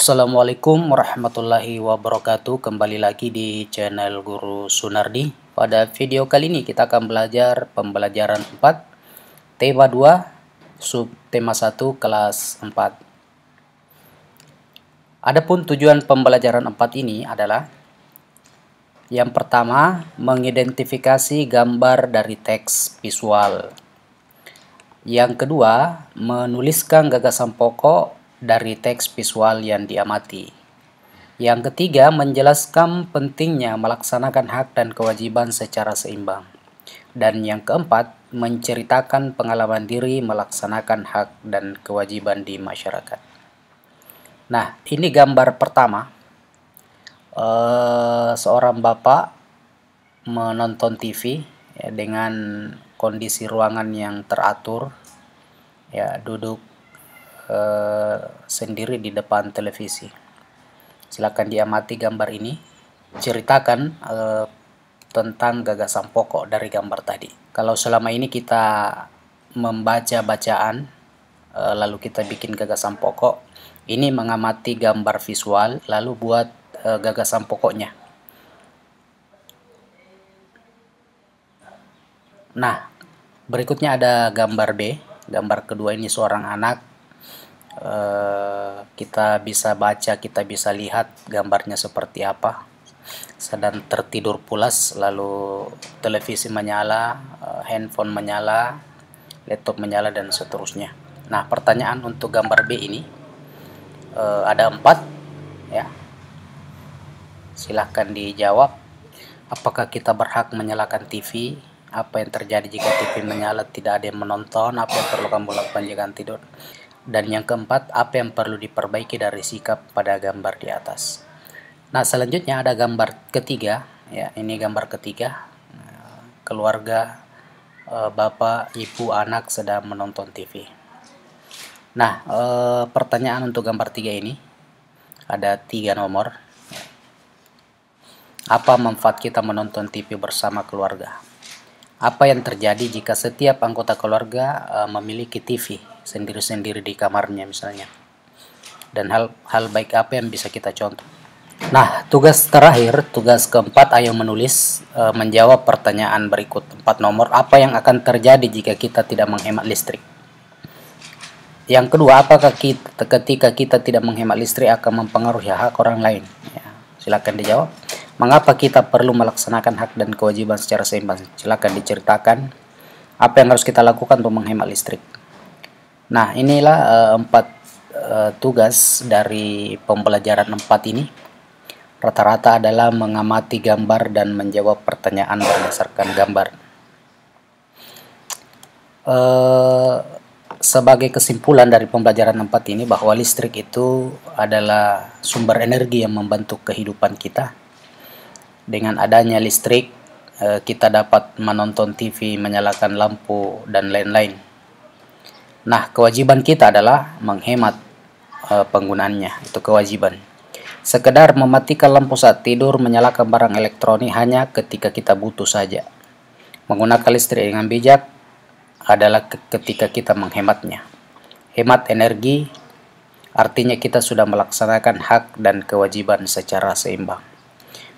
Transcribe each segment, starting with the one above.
Assalamualaikum warahmatullahi wabarakatuh Kembali lagi di channel Guru Sunardi Pada video kali ini kita akan belajar pembelajaran 4 Tema 2 Subtema 1 kelas 4 Adapun tujuan pembelajaran 4 ini adalah Yang pertama Mengidentifikasi gambar dari teks visual Yang kedua, menuliskan gagasan pokok dari teks visual yang diamati. Yang ketiga, menjelaskan pentingnya melaksanakan hak dan kewajiban secara seimbang. Dan yang keempat, menceritakan pengalaman diri melaksanakan hak dan kewajiban di masyarakat. Nah, ini gambar pertama. E, seorang bapak menonton TV ya, dengan kondisi ruangan yang teratur, ya duduk Eh, sendiri di depan televisi. Silakan diamati gambar ini. Ceritakan e, tentang gagasan pokok dari gambar tadi. Kalau selama ini kita membaca bacaan e, lalu kita bikin gagasan pokok, ini mengamati gambar visual lalu buat e, gagasan pokoknya. Nah, berikutnya ada gambar B. Gambar kedua ini seorang anak Eh, kita bisa baca, kita bisa lihat gambarnya seperti apa. Sedang tertidur pulas, lalu televisi menyala, eh, handphone menyala, laptop menyala dan seterusnya. Nah, pertanyaan untuk gambar B ini eh, ada empat, ya. Silahkan dijawab. Apakah kita berhak menyalakan TV? Apa yang terjadi jika TV menyala? Tidak ada yang menonton. Apa yang perlu kamu lakukan jika tidur? Dan yang keempat, apa yang perlu diperbaiki dari sikap pada gambar di atas. Nah, selanjutnya ada gambar ketiga, ya. Ini gambar ketiga. Nah, keluarga eh, bapak, ibu, anak sedang menonton TV. Nah, eh, pertanyaan untuk gambar tiga ini ada tiga nomor. Apa manfaat kita menonton TV bersama keluarga? Apa yang terjadi jika setiap anggota keluarga uh, memiliki TV sendiri-sendiri di kamarnya misalnya? Dan hal hal baik apa yang bisa kita contoh? Nah, tugas terakhir, tugas keempat, ayo menulis eh, menjawab pertanyaan berikut empat nomor. Apa yang akan terjadi jika kita tidak menghemat listrik? Yang kedua, apakah kita, ketika kita tidak menghemat listrik akan mempengaruhi hak orang lain? Ya, silakan dijawab. Mengapa kita perlu melaksanakan hak dan kewajiban secara seimbang? Silakan diceritakan apa yang harus kita lakukan untuk menghemat listrik. Nah, inilah uh, empat uh, tugas dari pembelajaran empat ini. Rata-rata adalah mengamati gambar dan menjawab pertanyaan berdasarkan gambar. Uh, sebagai kesimpulan dari pembelajaran empat ini bahwa listrik itu adalah sumber energi yang membantu kehidupan kita dengan adanya listrik eh, kita dapat menonton TV, menyalakan lampu, dan lain-lain. Nah, kewajiban kita adalah menghemat eh, penggunaannya, itu kewajiban. Sekedar mematikan lampu saat tidur, menyalakan barang elektronik hanya ketika kita butuh saja. Menggunakan listrik dengan bijak adalah ketika kita menghematnya. Hemat energi artinya kita sudah melaksanakan hak dan kewajiban secara seimbang.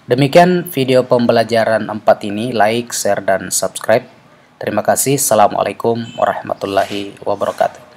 Demikian video pembelajaran 4 ini. Like, share, dan subscribe. Terima kasih. Assalamualaikum warahmatullahi wabarakatuh.